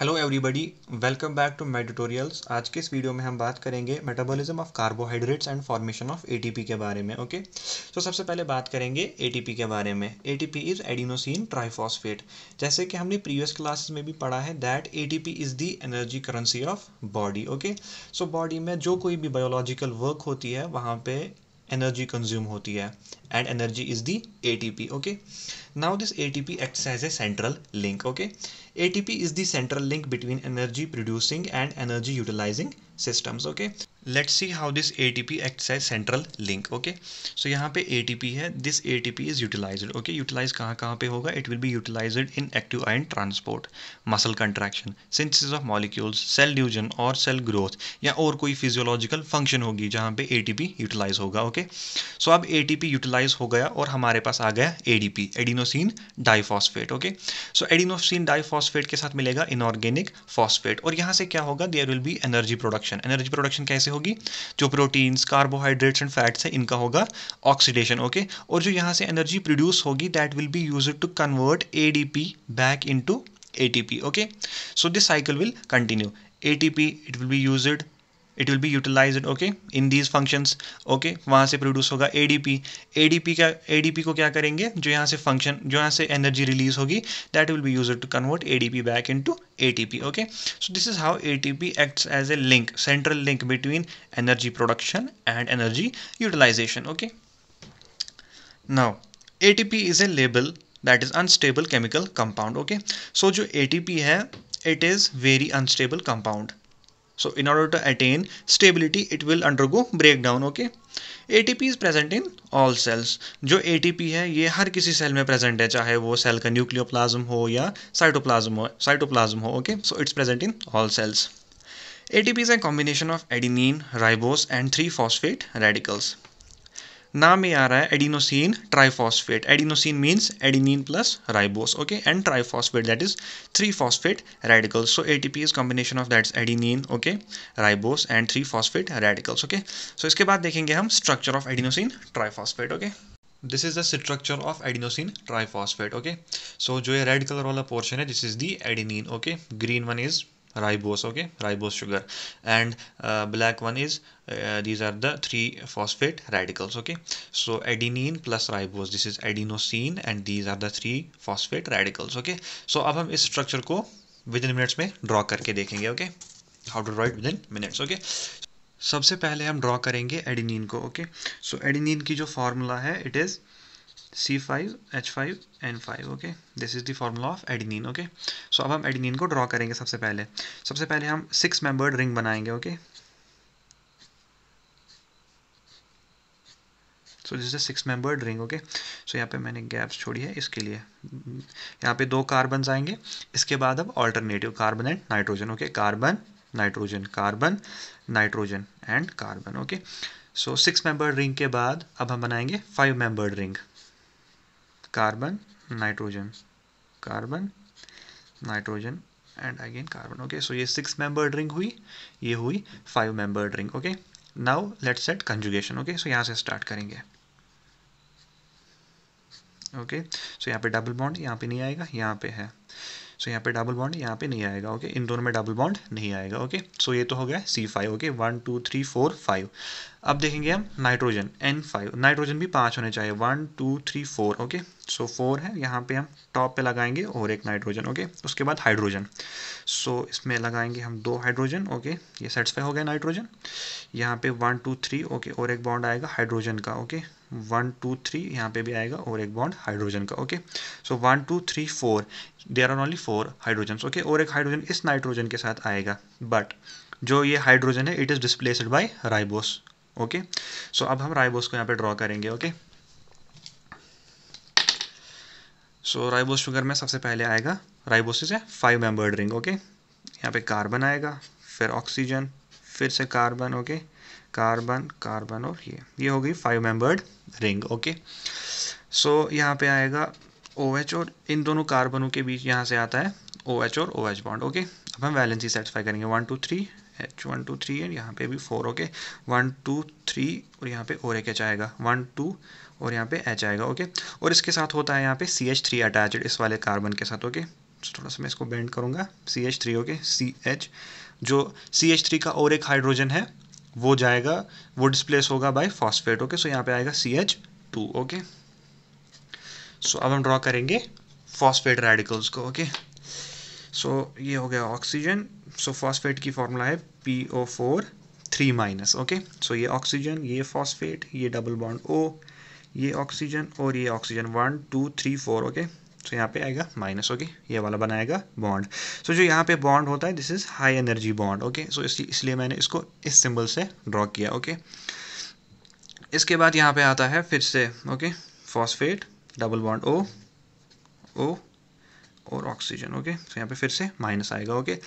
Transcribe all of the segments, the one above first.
Hello everybody welcome back to my tutorials आज के इस वीडियो में हम बात करेंगे metabolism of carbohydrates and formation of ATP के बारे में ओके okay? तो so, सबसे पहले बात करेंगे एटीपी के बारे में एटीपी इज़ एडिनोसिन ट्राइफॉस्फेट जैसे कि हमने प्रीवियस क्लासेस में भी पढ़ा है that ATP is the energy currency of body okay so body में जो कोई भी बायोलॉजिकल वर्क होती है वहाँ पर एनर्जी कंज्यूम होती है and energy is the A T P okay now this A T P act as a central link okay A T P is central link between energy producing and energy utilizing systems okay let's see how this ATP acts as central link okay so यहाँ पे ATP है this ATP is utilized okay utilized कहाँ कहाँ पे होगा it will be utilized in active ion transport muscle contraction synthesis of molecules cell division और cell growth या और कोई physiological function होगी जहाँ पे ATP utilize होगा okay so अब ATP utilize हो गया और हमारे पास आ गया ADP adenosine diphosphate okay so adenosine diphosphate के साथ मिलेगा inorganic phosphate और यहाँ से क्या होगा there will be energy production production energy production कैसे होगी जो प्रोटीन्स कार्बोहाइड्रेट्स एंड फैट्स है इनका होगा ऑक्सीडेशन ओके और जो यहाँ से एनर्जी प्रोड्यूस होगी that will be use to convert A back into ATP okay so this cycle will continue ATP it will be use it will be utilize okay in these functions okay वहाँ से produce होगा A D P A D P का A D P को क्या करेंगे जो यहाँ से फंक्शन जो यहाँ से एनर्जी रिलीज होगी that will be use to convert A D P back into A T P okay so this is how A T P acts as a link central link between energy production and energy utilization okay now A T P is a label that is unstable chemical compound okay so जो A T P है it is very unstable compound So in order to attain stability, it will undergo breakdown. Okay. ATP is present in all cells. जो ATP है ये हर किसी cell में present है चाहे वो सेल का न्यूक्लियोप्लाज्म हो या साइटोप्लाज्म हो साइटोप्लाज्म हो okay so it's present in all cells ATP is a combination of adenine, ribose and 3 phosphate radicals. नाम ही आ रहा है adenosine triphosphate adenosine means adenine plus ribose okay and triphosphate that is three phosphate radicals so ATP is combination of that's adenine okay ribose and three phosphate radicals okay so इसके बाद देखेंगे हम structure of adenosine triphosphate okay this is the structure of adenosine triphosphate okay so जो ये red colour वाला portion है this is the adenine okay green one is ribose okay ribose sugar and uh, black one is uh, these are the three phosphate radicals okay so adenine plus ribose this is adenosine and these are the three phosphate radicals okay so अब हम इस structure को within minutes में draw करके देखेंगे okay how to write within minutes okay सबसे पहले हम ड्रॉ करेंगे एडिनिन को ओके सो एडिनिन की जो फार्मूला है it is C5, H5, N5 okay this is the formula of adenine okay so अब हम एडिनिन को ड्रॉ करेंगे सबसे पहले सबसे पहले हम सिक्स मेंबर्ड रिंग बनाएंगे okay so this is six membered ring okay so यहाँ पे मैंने गैप्स छोड़ी है इसके लिए यहाँ पे दो कार्बन आएंगे इसके बाद अब alternative carbon and nitrogen okay carbon nitrogen carbon nitrogen and carbon okay so six membered ring के बाद अब हम बनाएंगे five membered ring carbon nitrogen carbon nitrogen and again carbon okay so ये सिक्स मेंबर रिंग हुई ये हुई five member ring okay now let set conjugation okay so यहाँ से स्टार्ट करेंगे ओके सो यहाँ पे डबल बॉन्ड यहाँ पे नहीं आएगा यहाँ पे है सो यहाँ पे डबल बॉन्ड यहाँ पे नहीं आएगा ओके इन दोनों में डबल बॉन्ड नहीं आएगा ओके सो ये तो हो गया C five okay one two three four five अब देखेंगे हम नाइट्रोजन एन फाइव नाइट्रोजन भी पाँच होने चाहिए one two three four okay so four है यहाँ पे हम टॉप पे लगाएंगे और एक नाइट्रोजन ओके उसके बाद हाइड्रोजन सो so, इसमें लगाएंगे हम दो हाइड्रोजन ओके ये सेट्सफाई हो गया नाइट्रोजन यहाँ पे वन टू थ्री ओके और एक बॉन्ड आएगा हाइड्रोजन का ओके वन टू थ्री यहाँ पे भी आएगा और एक बॉन्ड हाइड्रोजन का okay so one two three four there are only four hydrogen okay और एक हाइड्रोजन इस नाइट्रोजन के साथ आएगा बट जो ये हाइड्रोजन है it is displaced by ribose okay so अब हम राइबोस को यहाँ पे ड्रॉ करेंगे ओके सो राइबोस शुगर में सबसे पहले आएगा राइबोसिस है फाइव मेंबर्ड रिंग ओके यहाँ पे कार्बन आएगा फिर ऑक्सीजन फिर से carbon okay okay? Carbon carbon और ये ये हो गई five membered ring okay so यहाँ पे आएगा ओ OH और इन दोनों कार्बनों के बीच यहाँ से आता है ओ OH और ओ एच बॉन्ड ओके अब हम वैलेंसी सेटिस्फाई करेंगे one two three H one two three and यहाँ पे भी four okay one two three और यहाँ पे और एक एच आएगा वन टू और यहाँ पे एच आएगा ओके और इसके साथ होता है यहाँ पे सी एच थ्री अटैच इस वाले कार्बन के साथ ओके थोड़ा सा मैं इसको बेंड करूँगा C H three okay C H जो सी एच थ्री का और एक हाइड्रोजन है वो जाएगा वो डिस्प्लेस होगा बाय फॉस्फेट ओके सो यहाँ पे आएगा C H two okay so अब हम ड्रॉ करेंगे फॉस्फेट रेडिकल्स को ओके okay? सो so, ये हो गया ऑक्सीजन सो फॉस्फेट की फॉर्मूला है P O four three minus okay so ये ऑक्सीजन ये फॉस्फेट ये डबल बॉन्ड ओ ये ऑक्सीजन और ये oxygen one two three four okay so तो यहाँ पे आएगा माइनस ओके ये वाला बनाएगा बॉन्ड सो जो यहाँ पे बॉन्ड होता है this is high energy bond okay so इसलिए मैंने इसको इस सिंबल से ड्रॉ किया ओके इसके बाद यहाँ पे आता है फिर से okay phosphate double bond O O और ऑक्सीजन ओके तो यहाँ पे फिर से माइनस आएगा ओके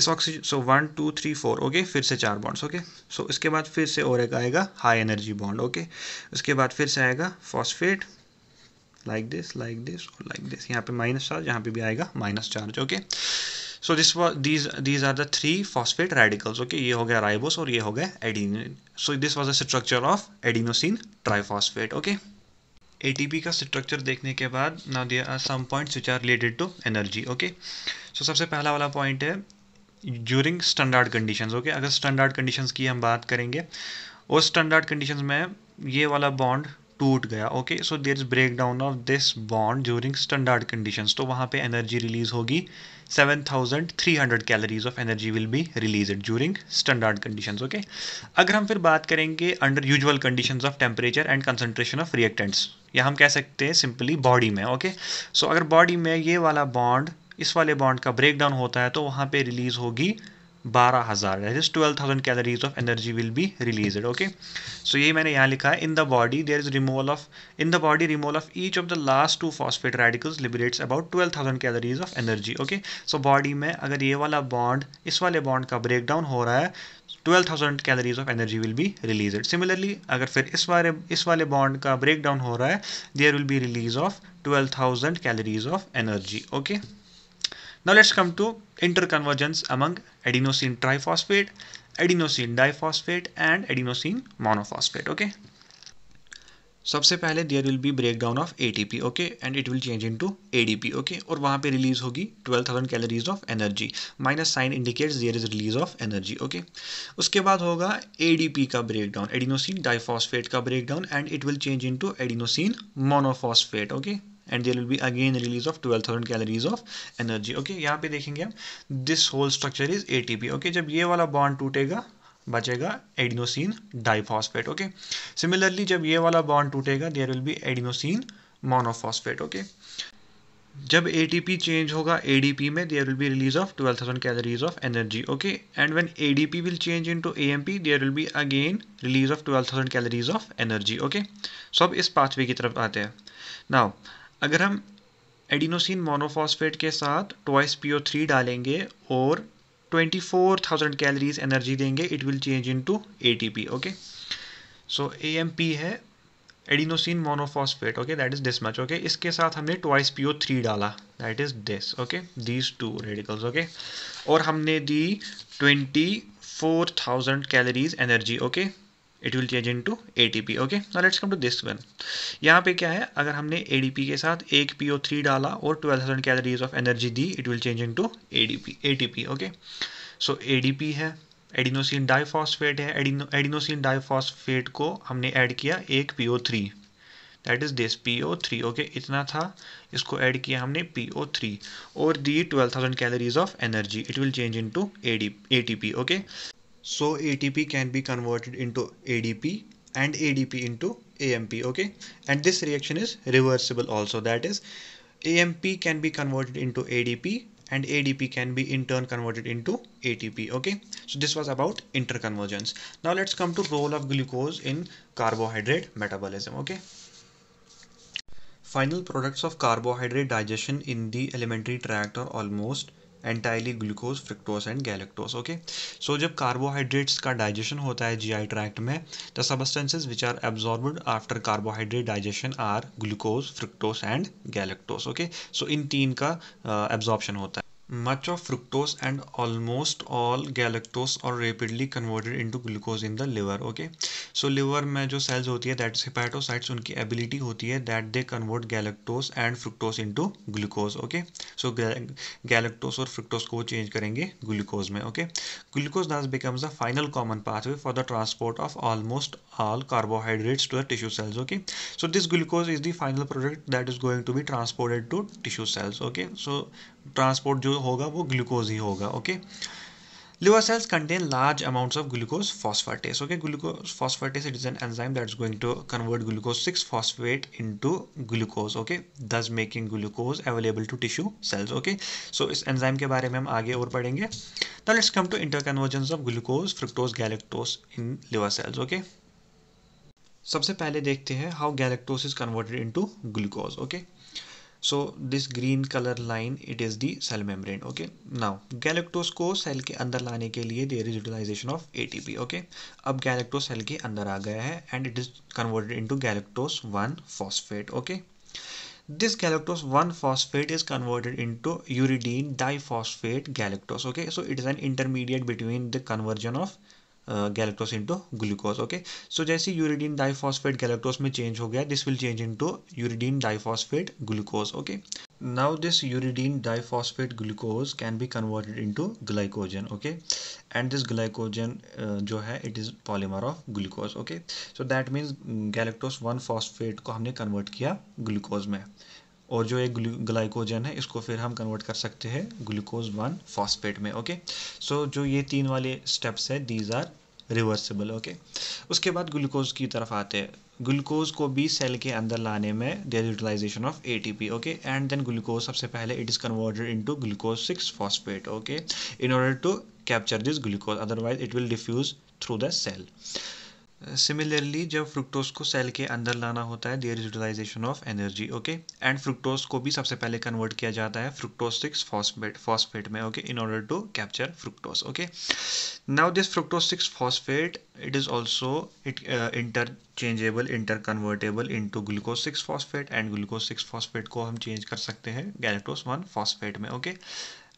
इस oxygen so one two three four okay फिर से चार बॉन्ड्स ओके सो इसके बाद फिर से और एक आएगा हाई एनर्जी बॉन्ड ओके उसके बाद फिर से आएगा phosphate like this like this और लाइक दिस यहाँ पे माइनस चार्ज यहाँ पे भी आएगा minus charge okay so this was these these are the three phosphate radicals okay ये हो गया राइबोस और ये हो गया adenine so this was the structure of tri triphosphate okay P का स्ट्रक्चर देखने के बाद now there are some points which are related to energy okay सो सबसे पहला वाला पॉइंट है ज्यूरिंग स्टैंडर्ड कंडीशंस ओके अगर स्टैंडर्ड कंडीशंस की हम बात करेंगे उस स्टैंडर्ड कंडीशंस में ये वाला बॉन्ड टूट गया okay so there is break down of this bond during standard condition तो वहाँ पे एनर्जी रिलीज होगी 7300 calories of energy will be release during standard condition okay अगर हम फिर बात करेंगे under usual condition of temperature and concentration of reactants या हम कह सकते हैं सिंपली बॉडी में ओके okay? सो so, अगर बॉडी में ये वाला बॉन्ड इस वाले बॉन्ड का ब्रेक डाउन होता है तो वहाँ पर रिलीज होगी बारह हज़ार that is twelve thousand calories of energy will be release okay so ये मैंने यहाँ लिखा है in the body there is removal of in the body removal of each of the last two phosphate radicals liberates about twelve thousand calories of energy okay so body में अगर ये वाला bond इस वाले बॉन्ड का break down हो रहा है twelve thousand calories of energy will be release similarly अगर फिर इस वाले इस वाले बॉन्ड का ब्रेक डाउन हो रहा है there will be release of twelve thousand calories of energy okay Now let's come to interconvergence among adenosine triphosphate, adenosine diphosphate and adenosine monophosphate. Okay. सबसे पहले there will be break down of A T P okay and it will change into A D P okay और वहाँ पे release होगी 12,000 thousand calories of energy minus sign indicates there is release of energy okay उसके बाद होगा A D P का break down adenosine diphosphate का break down and it will change into adenosine monophosphate okay and there will be again release of twelve thousand calories of energy okay यहाँ पे देखेंगे हम this whole structure is A T P okay जब ये वाला bond टूटेगा बचेगा adenosine diphosphate okay similarly जब ये वाला बॉन्ड टूटेगा there will be adenosine monophosphate okay जब ए टी पी चेंज होगा ए डी पी में there will be release of twelve thousand calories of energy okay and when A D P will change into A M P there will be again release of twelve thousand calories of energy okay so अब इस pathway की तरफ आते हैं now अगर हम adenosine monophosphate के साथ ट्वाइस पी ओ थ्री डालेंगे और 24,000 कैलोरीज एनर्जी देंगे it will change into A okay so A M P है adenosine monophosphate okay that is this much okay इसके साथ हमने ट्वाइस पी ओ थ्री डाला that is this okay these two radicals okay और हमने दी twenty four thousand calories energy okay it will change in T P okay now let's come to this one यहाँ पे क्या है अगर हमने ए डी पी के साथ एक पी ओ थ्री डाला और twelve thousand calories of energy दी it will change into A D P A T P okay so A D P है एडिनोसिन डाइफॉस्फेट है एडिनोसिन डाइफॉस्फेट को हमने ऐड किया एक P O three that is this P O three okay इतना था इसको add किया हमने पी ओ थ्री और दी twelve thousand calories of energy it will change into A D A T P okay So ATP can be converted into ADP and ADP into AMP okay and this reaction is reversible also that is AMP can be converted into ADP and ADP can be in turn converted into ATP okay so this was about interconvergence now let's come to role of glucose in carbohydrate metabolism okay final products of carbohydrate digestion in the alimentary tract are almost entirely glucose fructose and galactose okay so जब carbohydrates का digestion होता है I tract में the substances which are absorbed after carbohydrate digestion are glucose fructose and galactose okay so इन तीन का uh, होता है Much of fructose and almost all galactose are rapidly converted into glucose in the liver. Okay, so liver mein jo cells hoti hai that is hepatocytes unki ability hoti hai that they convert galactose and fructose into glucose. Okay, so galactose aur fructose ko change karenge glucose mein Okay, glucose thus becomes the final common pathway for the transport of almost all carbohydrates to the tissue cells. Okay, so this glucose is the final product that is going to be transported to tissue cells. Okay, so transport जो होगा वो glucose ही होगा okay liver cells contain large amounts of glucose phosphatase okay glucose phosphatase it is an enzyme that is going to convert glucose six phosphate into glucose okay thus making glucose available to tissue cells okay so इस enzyme के बारे में हम आगे और पढ़ेंगे the let's come to interconversion of glucose fructose galactose in liver sales okay सबसे पहले देखते हैं how galactose is converted into glucose okay so this green colour line it is the cell membrane okay now galactose को cell के अंदर लाने के लिए there is utilisation of A okay अब गैलेक्टोस सेल के अंदर आ गया है and it is converted into galactose one phosphate okay this galactose one phosphate is converted into uridine diphosphate galactose okay so it is an intermediate between the conversion of galactose into glucose okay so जैसे uridine diphosphate galactose में change हो गया this will change into uridine diphosphate glucose okay now this uridine diphosphate glucose can be converted into glycogen okay and this glycogen जो है it is polymer of glucose okay so that means galactose one phosphate को हमने convert किया glucose में और जो एक glycogen है इसको फिर हम कन्वर्ट कर सकते हैं ग्लूकोज वन फॉस्पेट में ओके सो so, जो ये तीन वाले स्टेप्स है दीज आर रिवर्सिबल ओके उसके बाद ग्लूकोज की तरफ आते हैं ग्लूकोज को भी सेल के अंदर लाने में there utilisation of A T P okay and then glucose सबसे पहले it is converted to glucose six phosphate okay in order to capture this glucose otherwise it will diffuse through the cell similarly जब fructose को cell के अंदर लाना होता है there is utilisation of energy okay and fructose को भी सबसे पहले कन्वर्ट किया जाता है फ्रुक्टोज सिक्स फॉस्फेट फॉस्फेट में okay in order to capture fructose okay now this fructose six phosphate it is also it interchangeable interconvertible into glucose six phosphate and glucose six phosphate को हम change कर सकते हैं galactose one phosphate में okay okay?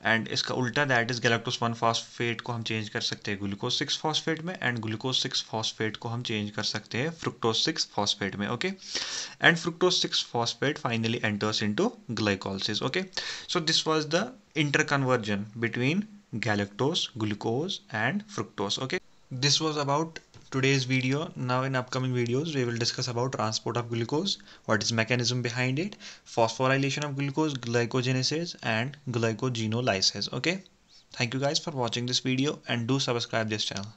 And इसका उल्टा that is galactose one phosphate को हम चेंज कर सकते हैं ग्लूकोज सिक्स फॉस्फेट में एंड ग्लूकोज सिक्स फॉस्फेट को हम चेंज कर सकते हैं फ्रुक्टोज सिक्स फॉस्फेट में okay and fructose six phosphate finally enters into glycolysis okay so this was the conversion between galactose glucose and fructose okay this was about today's video. Now in upcoming videos, we will discuss about transport of glucose, what is mechanism behind it, phosphorylation of glucose, glycogenesis and glycogenolysis. Okay. Thank you guys for watching this video and do subscribe this channel.